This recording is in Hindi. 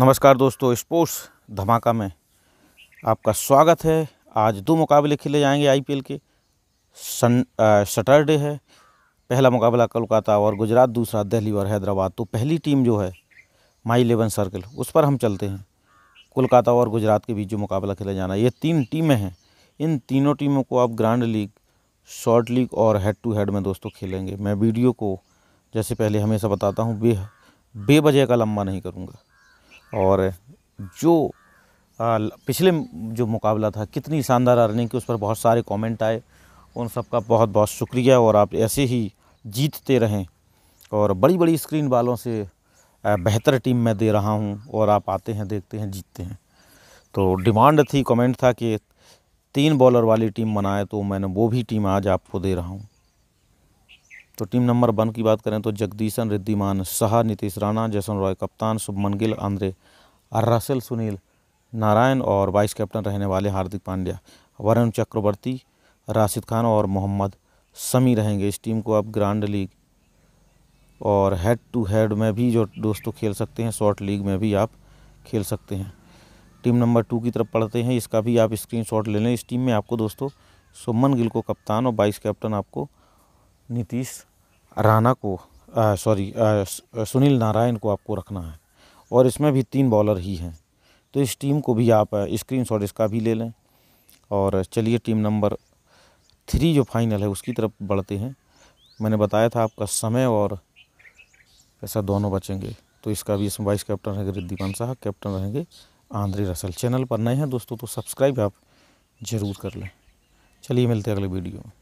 नमस्कार दोस्तों स्पोर्ट्स धमाका में आपका स्वागत है आज दो मुकाबले खेले जाएंगे आईपीएल के सन सटरडे है पहला मुकाबला कोलकाता और गुजरात दूसरा दिल्ली और हैदराबाद तो पहली टीम जो है माई इलेवन सर्कल उस पर हम चलते हैं कोलकाता और गुजरात के बीच जो मुकाबला खेला जाना ये तीन टीमें हैं इन तीनों टीमों को आप ग्रांड लीग शॉर्ट लीग और हेड टू हेड में दोस्तों खेलेंगे मैं वीडियो को जैसे पहले हमेशा बताता हूँ बे बेवजह का लंबा नहीं करूँगा और जो आ, पिछले जो मुकाबला था कितनी शानदार अर्निंग की उस पर बहुत सारे कमेंट आए उन सबका बहुत बहुत शुक्रिया और आप ऐसे ही जीतते रहें और बड़ी बड़ी स्क्रीन वालों से बेहतर टीम मैं दे रहा हूं और आप आते हैं देखते हैं जीतते हैं तो डिमांड थी कमेंट था कि तीन बॉलर वाली टीम बनाए तो मैंने वो भी टीम आज आपको दे रहा हूँ तो टीम नंबर वन की बात करें तो जगदीशन रिद्धिमान शाह नीतीश राणा जैसन रॉय कप्तान शुभमन गिल आंद्रे रसेल सुनील नारायण और वाइस कैप्टन रहने वाले हार्दिक पांड्या वरुण चक्रवर्ती राशिद खान और मोहम्मद समी रहेंगे इस टीम को अब ग्रांड लीग और हेड टू हेड में भी जो दोस्तों तो खेल सकते हैं शॉर्ट लीग में भी आप खेल सकते हैं टीम नंबर टू की तरफ पढ़ते हैं इसका भी आप स्क्रीन शॉट ले लें इस टीम में आपको दोस्तों सुमन गिल को कप्तान और वाइस कैप्टन आपको नीतीश राणा को सॉरी सुनील नारायण को आपको रखना है और इसमें भी तीन बॉलर ही हैं तो इस टीम को भी आप स्क्रीन शॉट इसका भी ले लें और चलिए टीम नंबर थ्री जो फाइनल है उसकी तरफ बढ़ते हैं मैंने बताया था आपका समय और पैसा दोनों बचेंगे तो इसका भी इसमें वाइस कैप्टन रहेंगे रिद्धिमान साहब कैप्टन रहेंगे आंध्रे रसल चैनल पर नए हैं दोस्तों तो सब्सक्राइब आप ज़रूर कर लें चलिए मिलते हैं अगले वीडियो में